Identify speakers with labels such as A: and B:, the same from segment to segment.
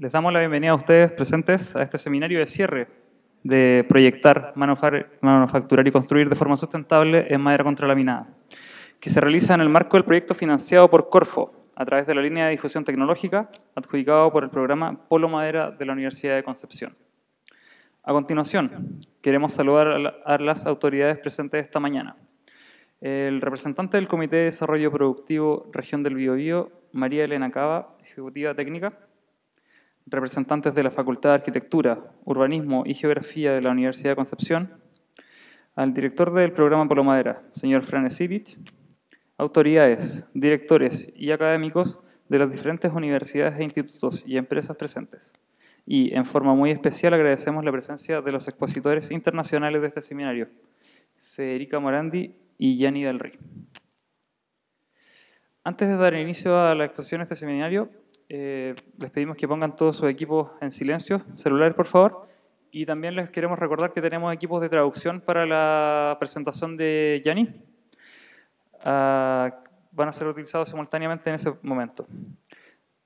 A: Les damos la bienvenida a ustedes presentes a este seminario de cierre de proyectar, manufacturar y construir de forma sustentable en madera contralaminada, que se realiza en el marco del proyecto financiado por Corfo a través de la línea de difusión tecnológica adjudicado por el programa Polo Madera de la Universidad de Concepción. A continuación, queremos saludar a las autoridades presentes esta mañana. El representante del Comité de Desarrollo Productivo Región del Biobío, María Elena Cava, Ejecutiva Técnica, representantes de la Facultad de Arquitectura, Urbanismo y Geografía de la Universidad de Concepción, al director del programa Polo Madera, señor Fran Silic, autoridades, directores y académicos de las diferentes universidades e institutos y empresas presentes. Y, en forma muy especial, agradecemos la presencia de los expositores internacionales de este seminario, Federica Morandi y Yanni Del Rey. Antes de dar inicio a la exposición de este seminario, eh, les pedimos que pongan todos sus equipos en silencio, celulares por favor, y también les queremos recordar que tenemos equipos de traducción para la presentación de Yanni. Ah, van a ser utilizados simultáneamente en ese momento.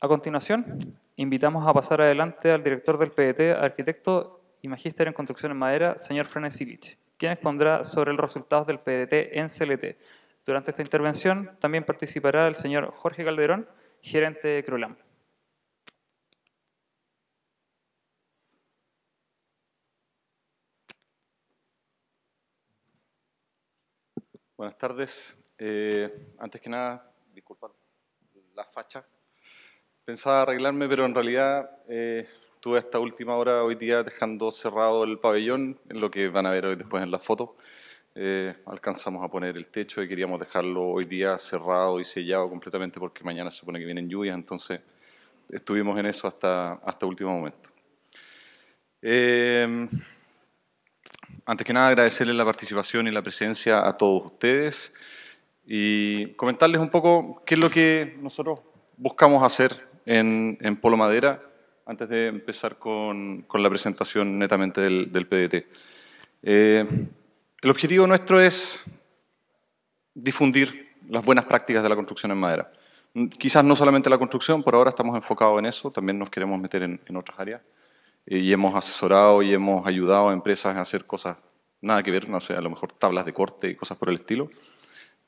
A: A continuación, invitamos a pasar adelante al director del PDT, arquitecto y magíster en construcción en madera, señor Frenes quien expondrá sobre los resultados del PDT en CLT. Durante esta intervención también participará el señor Jorge Calderón, gerente de Crolam.
B: Buenas tardes. Eh, antes que nada, disculpad la facha. Pensaba arreglarme, pero en realidad eh, tuve esta última hora hoy día dejando cerrado el pabellón, en lo que van a ver hoy después en la foto. Eh, alcanzamos a poner el techo y queríamos dejarlo hoy día cerrado y sellado completamente porque mañana se supone que vienen lluvias, entonces estuvimos en eso hasta, hasta último momento. Eh, antes que nada, agradecerles la participación y la presencia a todos ustedes y comentarles un poco qué es lo que nosotros buscamos hacer en, Polo Madera antes de empezar con, la presentación netamente del, del PDT. Eh, el objetivo nuestro es difundir las buenas prácticas de la construcción en madera. Quizás no solamente la construcción, por ahora estamos enfocados en eso, también nos queremos meter en otras áreas. Eh, y hemos asesorado y hemos ayudado a empresas a hacer cosas nada que ver, no sé, a lo mejor tablas de corte y cosas por el estilo.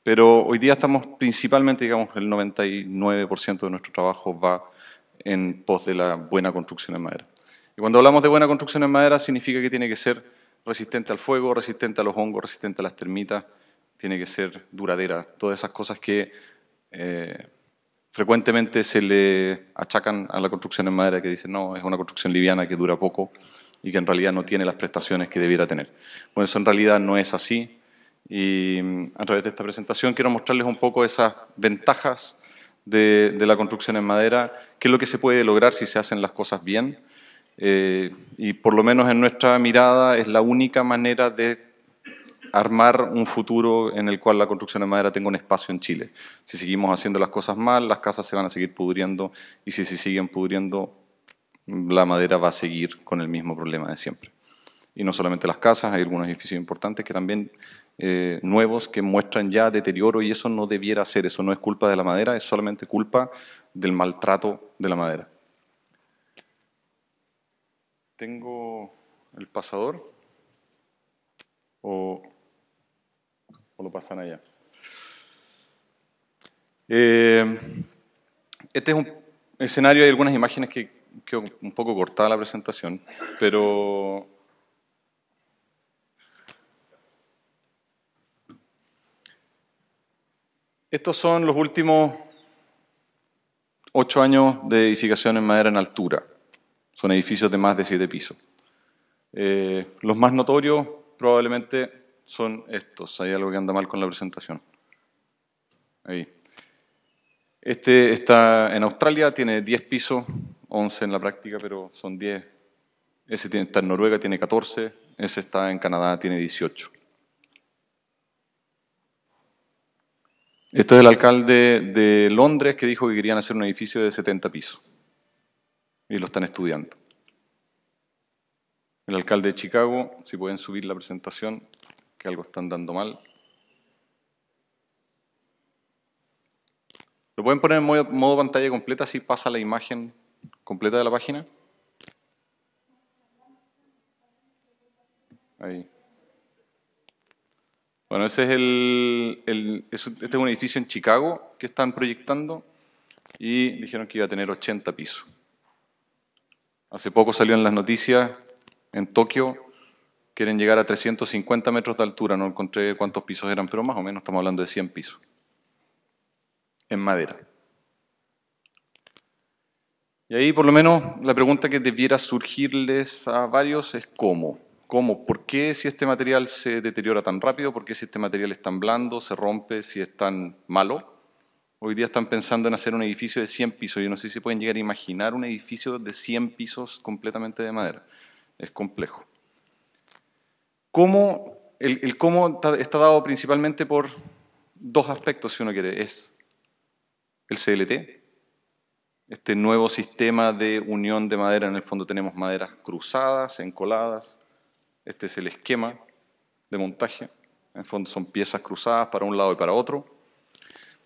B: Pero hoy día estamos principalmente, digamos, el 99% de nuestro trabajo va en pos de la buena construcción en madera. Y cuando hablamos de buena construcción en madera, significa que tiene que ser resistente al fuego, resistente a los hongos, resistente a las termitas, tiene que ser duradera. Todas esas cosas que eh, frecuentemente se le achacan a la construcción en madera que dicen, no, es una construcción liviana que dura poco y que en realidad no tiene las prestaciones que debiera tener. Bueno, eso en realidad no es así y mm, a través de esta presentación quiero mostrarles un poco esas ventajas de, la construcción en madera, qué es lo que se puede lograr si se hacen las cosas bien. Eh, y por lo menos en nuestra mirada es la única manera de armar un futuro en el cual la construcción de madera tenga un espacio en Chile. Si seguimos haciendo las cosas mal, las casas se van a seguir pudriendo y si se siguen pudriendo, la madera va a seguir con el mismo problema de siempre. Y no solamente las casas, hay algunos edificios importantes que también eh, nuevos que muestran ya deterioro y eso no debiera ser, eso no es culpa de la madera, es solamente culpa del maltrato de la madera. Tengo el pasador o o lo pasan allá. Eh, este es un escenario, hay algunas imágenes que quedó un poco cortada la presentación, pero... Estos son los últimos ocho años de edificación en madera en altura. Son edificios de más de siete pisos. Eh, los más notorios probablemente son estos. Hay algo que anda mal con la presentación. Ahí. Este está en Australia, tiene 10 pisos, 11 en la práctica, pero son 10. Ese está en Noruega, tiene 14. Ese está en Canadá, tiene 18. Este es el alcalde de Londres que dijo que querían hacer un edificio de 70 pisos. Y lo están estudiando. El alcalde de Chicago, si pueden subir la presentación, algo están dando mal. ¿Lo pueden poner en modo, pantalla completa si pasa la imagen completa de la página? Ahí. Bueno, ese es este es un edificio en Chicago que están proyectando y dijeron que iba a tener 80 pisos. Hace poco salió en las noticias en Tokio quieren llegar a 350 metros de altura, no encontré cuántos pisos eran, pero más o menos estamos hablando de 100 pisos, en madera. Y ahí por lo menos la pregunta que debiera surgirles a varios es cómo. ¿Cómo? ¿Por qué si este material se deteriora tan rápido? ¿Por qué si este material es tan blando, se rompe, si es tan malo? Hoy día están pensando en hacer un edificio de 100 pisos. Yo no sé si pueden llegar a imaginar un edificio de 100 pisos completamente de madera. Es complejo cómo, el, cómo está dado principalmente por dos aspectos, si uno quiere. Es el CLT, este nuevo sistema de unión de madera. En el fondo tenemos maderas cruzadas, encoladas. Este es el esquema de montaje. En el fondo son piezas cruzadas para un lado y para otro.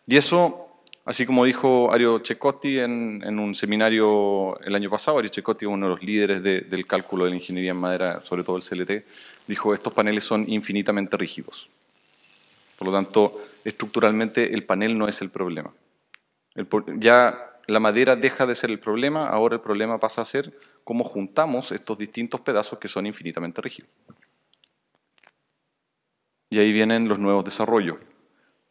B: Y eso, así como dijo Ario Cecotti en, un seminario el año pasado, Ario Cecotti es uno de los líderes del cálculo de la ingeniería en madera, sobre todo el CLT, dijo, estos paneles son infinitamente rígidos. Por lo tanto, estructuralmente el panel no es el problema. ya la madera deja de ser el problema, ahora el problema pasa a ser cómo juntamos estos distintos pedazos que son infinitamente rígidos. Y ahí vienen los nuevos desarrollos.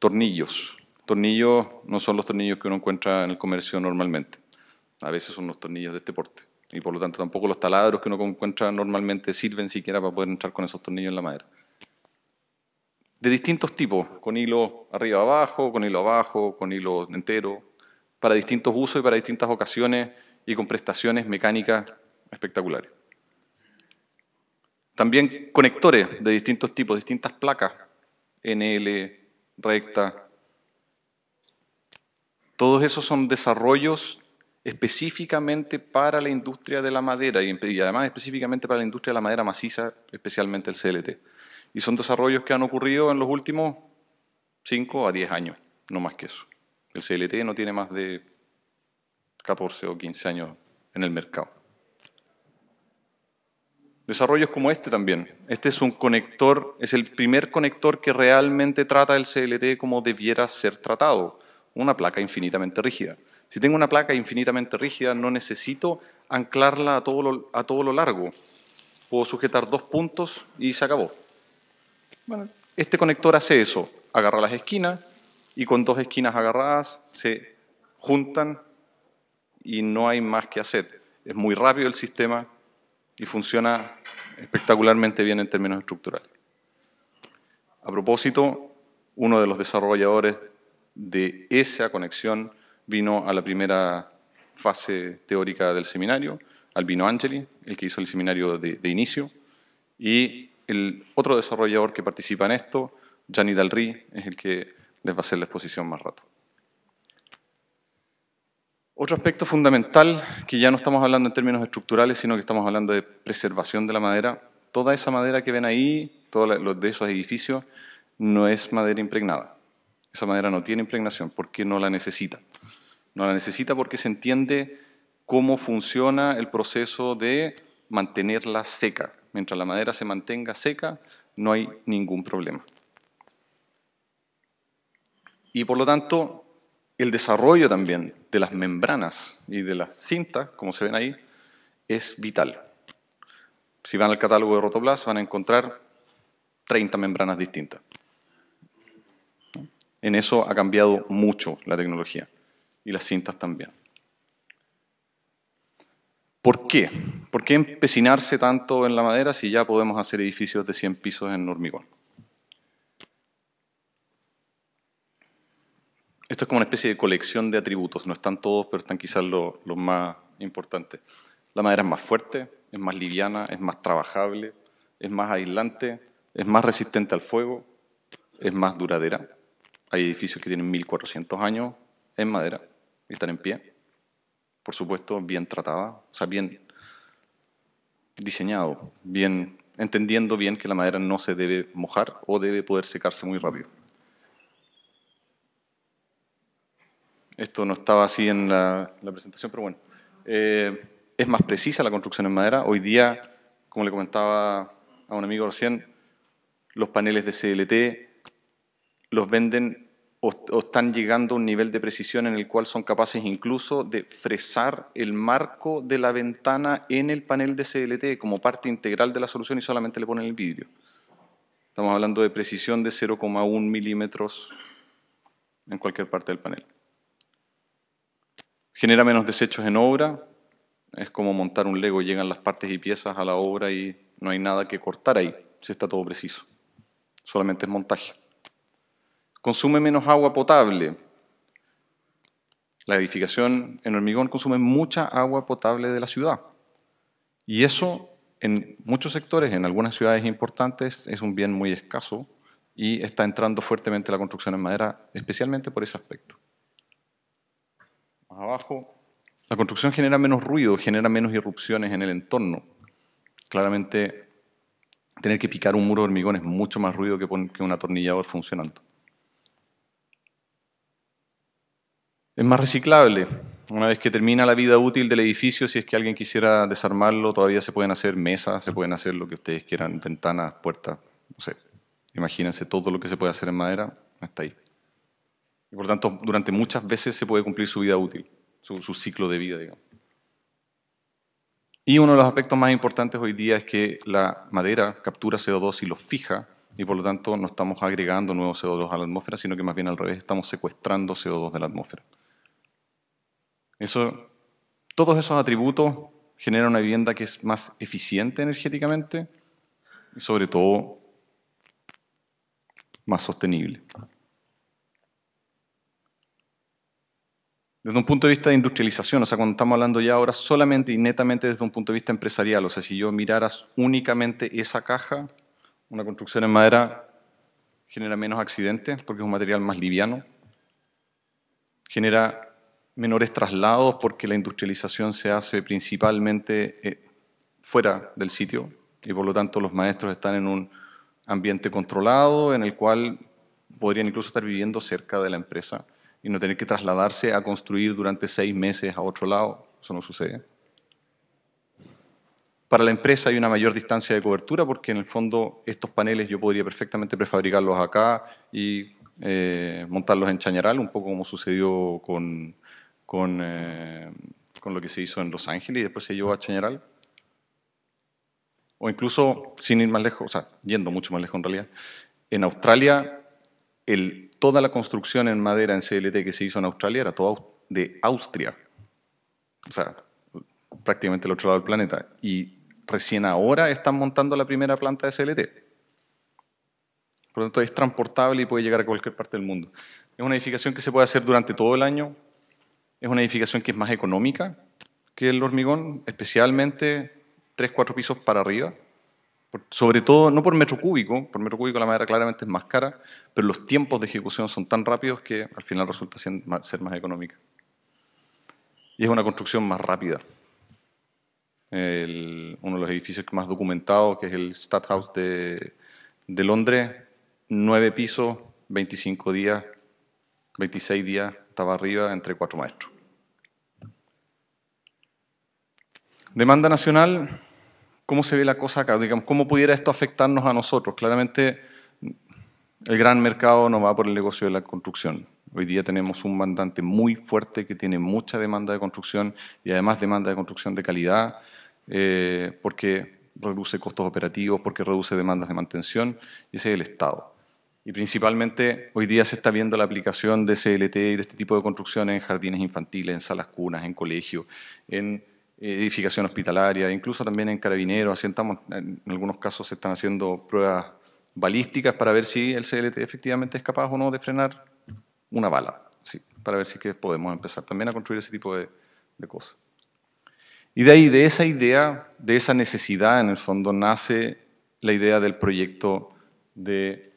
B: Tornillos. Tornillos no son los tornillos que uno encuentra en el comercio normalmente. A veces son los tornillos de este porte y por lo tanto tampoco los taladros que uno encuentra normalmente sirven siquiera para poder entrar con esos tornillos en la madera. De distintos tipos, con hilo arriba abajo, con hilo abajo, con hilo entero, para distintos usos y para distintas ocasiones y con prestaciones mecánicas espectaculares. También conectores de distintos tipos, distintas placas, NL, recta. Todos esos son desarrollos específicamente para la industria de la madera y, además específicamente para la industria de la madera maciza, especialmente el CLT. Y son desarrollos que han ocurrido en los últimos 5 a 10 años, no más que eso. El CLT no tiene más de 14 o 15 años en el mercado. Desarrollos como este también. Este es un conector, es el primer conector que realmente trata el CLT como debiera ser tratado una placa infinitamente rígida. Si tengo una placa infinitamente rígida, no necesito anclarla a todo lo, a todo lo largo. Puedo sujetar dos puntos y se acabó. Bueno, este conector hace eso, agarra las esquinas y con dos esquinas agarradas se juntan y no hay más que hacer. Es muy rápido el sistema y funciona espectacularmente bien en términos estructurales. A propósito, uno de los desarrolladores de esa conexión vino a la primera fase teórica del seminario, Albino Angeli, el que hizo el seminario de, inicio, y el otro desarrollador que participa en esto, Gianni Dalry, es el que les va a hacer la exposición más rato. Otro aspecto fundamental, que ya no estamos hablando en términos estructurales, sino que estamos hablando de preservación de la madera, toda esa madera que ven ahí, todos los de esos edificios, no es madera impregnada. Esa madera no tiene impregnación porque no la necesita. No la necesita porque se entiende cómo funciona el proceso de mantenerla seca. Mientras la madera se mantenga seca, no hay ningún problema. Y por lo tanto, el desarrollo también de las membranas y de las cintas, como se ven ahí, es vital. Si van al catálogo de Rotoplas van a encontrar 30 membranas distintas. En eso ha cambiado mucho la tecnología y las cintas también. ¿Por qué? ¿Por qué empecinarse tanto en la madera si ya podemos hacer edificios de 100 pisos en hormigón? Esto es como una especie de colección de atributos. No están todos, pero están quizás los más importantes. La madera es más fuerte, es más liviana, es más trabajable, es más aislante, es más resistente al fuego, es más duradera. Hay edificios que tienen 1400 años en madera y están en pie. Por supuesto, bien tratada, o sea, bien diseñado, bien entendiendo bien que la madera no se debe mojar o debe poder secarse muy rápido. Esto no estaba así en la, presentación, pero bueno. Eh, es más precisa la construcción en madera. Hoy día, como le comentaba a un amigo recién, los paneles de CLT los venden o, están llegando a un nivel de precisión en el cual son capaces incluso de fresar el marco de la ventana en el panel de CLT como parte integral de la solución y solamente le ponen el vidrio. Estamos hablando de precisión de 0,1 milímetros en cualquier parte del panel. Genera menos desechos en obra, es como montar un Lego, llegan las partes y piezas a la obra y no hay nada que cortar ahí, si está todo preciso. Solamente es montaje consume menos agua potable. La edificación en hormigón consume mucha agua potable de la ciudad. Y eso en muchos sectores, en algunas ciudades importantes, es un bien muy escaso y está entrando fuertemente la construcción en madera, especialmente por ese aspecto. Más abajo, la construcción genera menos ruido, genera menos irrupciones en el entorno. Claramente, tener que picar un muro de hormigón es mucho más ruido que un atornillador funcionando. Es más reciclable. Una vez que termina la vida útil del edificio, si es que alguien quisiera desarmarlo, todavía se pueden hacer mesas, se pueden hacer lo que ustedes quieran, ventanas, puertas, no sé. Imagínense todo lo que se puede hacer en madera, está ahí. Y por lo tanto, durante muchas veces se puede cumplir su vida útil, su, su ciclo de vida, digamos. Y uno de los aspectos más importantes hoy día es que la madera captura CO2 y lo fija, y por lo tanto no estamos agregando nuevo CO2 a la atmósfera, sino que más bien al revés, estamos secuestrando CO2 de la atmósfera. Eso, todos esos atributos generan una vivienda que es más eficiente energéticamente y sobre todo más sostenible. Desde un punto de vista de industrialización, o sea, cuando estamos hablando ya ahora solamente y netamente desde un punto de vista empresarial, o sea, si yo mirara únicamente esa caja, una construcción en madera genera menos accidentes porque es un material más liviano, genera menores traslados porque la industrialización se hace principalmente eh, fuera del sitio y por lo tanto los maestros están en un ambiente controlado en el cual podrían incluso estar viviendo cerca de la empresa y no tener que trasladarse a construir durante seis meses a otro lado. Eso no sucede. Para la empresa hay una mayor distancia de cobertura porque en el fondo estos paneles yo podría perfectamente prefabricarlos acá y eh, montarlos en Chañaral, un poco como sucedió con, con, eh, con lo que se hizo en Los Ángeles y después se llevó a Chañaral. O incluso, sin ir más lejos, o sea, yendo mucho más lejos en realidad, en Australia, el, toda la construcción en madera en CLT que se hizo en Australia era toda de Austria. O sea, prácticamente el otro lado del planeta. Y recién ahora están montando la primera planta de CLT. Por lo tanto, es transportable y puede llegar a cualquier parte del mundo. Es una edificación que se puede hacer durante todo el año, es una edificación que es más económica que el hormigón, especialmente tres, cuatro pisos para arriba. sobre todo, no por metro cúbico, por metro cúbico la madera claramente es más cara, pero los tiempos de ejecución son tan rápidos que al final resulta ser más, económica. Y es una construcción más rápida. uno de los edificios más documentados, que es el Stadhouse de, de Londres, nueve pisos, 25 días, 26 días estaba arriba entre cuatro maestros. Demanda nacional, ¿cómo se ve la cosa acá? ¿Cómo pudiera esto afectarnos a nosotros? Claramente el gran mercado no va por el negocio de la construcción. Hoy día tenemos un mandante muy fuerte que tiene mucha demanda de construcción y además demanda de construcción de calidad eh, porque reduce costos operativos, porque reduce demandas de mantención y ese es el Estado. Y principalmente hoy día se está viendo la aplicación de CLT y de este tipo de construcciones en jardines infantiles, en salas cunas, en colegios, en edificación hospitalaria, incluso también en carabineros. en algunos casos se están haciendo pruebas balísticas para ver si el CLT efectivamente es capaz o no de frenar una bala, sí, para ver si que podemos empezar también a construir ese tipo de, de cosas. Y de ahí, de esa idea, de esa necesidad, en el fondo, nace la idea del proyecto de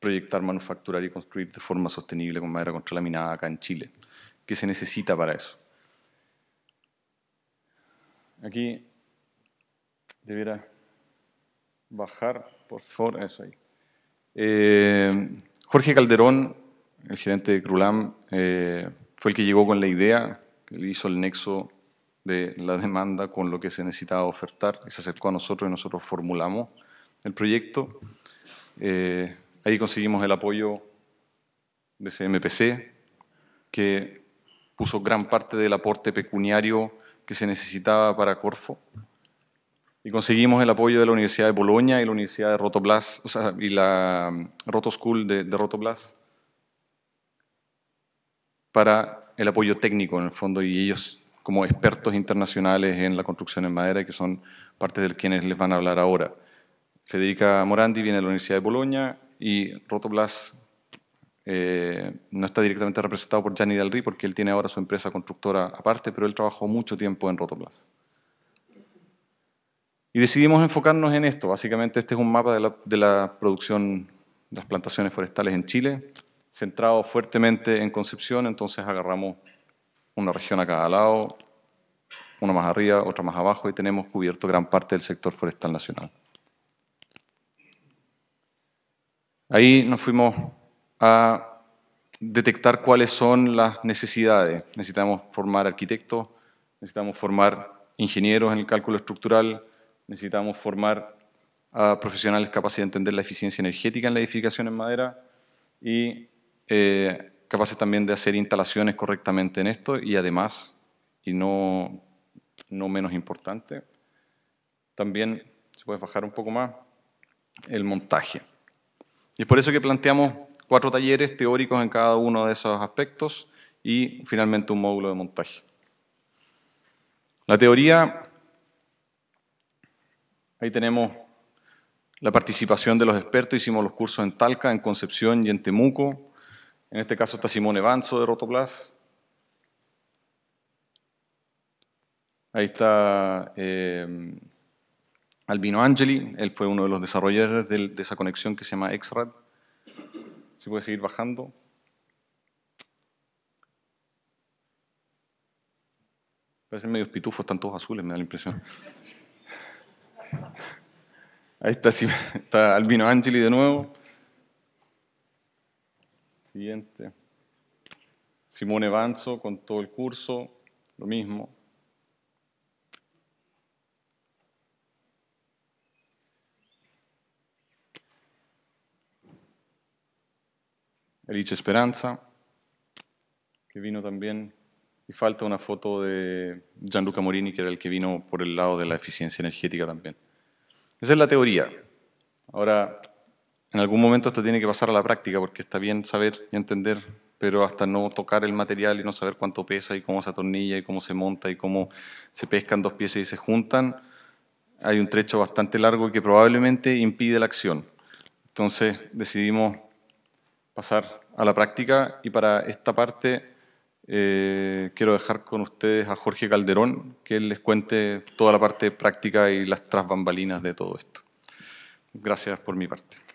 B: proyectar, manufacturar y construir de forma sostenible con madera contralaminada acá en Chile. ¿Qué se necesita para eso? Aquí debiera bajar, por favor, eso ahí. Eh, Jorge Calderón, el gerente de Crulam, eh, fue el que llegó con la idea, que hizo el nexo de la demanda con lo que se necesitaba ofertar, se acercó a nosotros y nosotros formulamos el proyecto. Eh, Ahí conseguimos el apoyo de CMPC, que puso gran parte del aporte pecuniario que se necesitaba para Corfo. Y conseguimos el apoyo de la Universidad de Bolonia y la Universidad de Rotoblas. o sea, y la mm, Roto School de, de para el apoyo técnico en el fondo y ellos como expertos internacionales en la construcción en madera que son parte de quienes les van a hablar ahora. Federica Morandi viene de la Universidad de Bolonia, y Rotoblas eh, no está directamente representado por Gianni Dalry porque él tiene ahora su empresa constructora aparte, pero él trabajó mucho tiempo en Rotoblas. Y decidimos enfocarnos en esto. Básicamente este es un mapa de la producción de las plantaciones forestales en Chile, centrado fuertemente en Concepción, entonces agarramos una región a cada lado, una más arriba, otra más abajo, y tenemos cubierto gran parte del sector forestal nacional. Ahí nos fuimos a detectar cuáles son las necesidades. Necesitamos formar arquitectos, necesitamos formar ingenieros en el cálculo estructural, necesitamos formar a profesionales capaces de entender la eficiencia energética en la edificación en madera y eh, capaces también de hacer instalaciones correctamente en esto y además, y no, no menos importante, también, se puede bajar un poco más, el montaje. Y es por eso que planteamos cuatro talleres teóricos en cada uno de esos aspectos y finalmente un módulo de montaje. La teoría, ahí tenemos la participación de los expertos, hicimos los cursos en Talca, en Concepción y en Temuco. En este caso está Simón Banzo de Rotoplas. Ahí está eh, Albino Angeli, él fue uno de los desarrolladores de, esa conexión que se llama XRAD. Si puede seguir bajando. Parecen medio pitufos, están todos azules, me da la impresión. Ahí está, está Albino Angeli de nuevo. Siguiente. Simone Banzo con todo el curso, lo mismo. Eliche Esperanza, que vino también. Y falta una foto de Gianluca Morini, que era el que vino por el lado de la eficiencia energética también. Esa es la teoría. Ahora, en algún momento esto tiene que pasar a la práctica, porque está bien saber y entender, pero hasta no tocar el material y no saber cuánto pesa y cómo se atornilla y cómo se monta y cómo se pescan dos piezas y se juntan, hay un trecho bastante largo que probablemente impide la acción. Entonces decidimos pasar a la práctica y para esta parte eh, quiero dejar con ustedes a Jorge Calderón, que les cuente toda la parte práctica y las trasbambalinas de todo esto. Gracias por mi parte.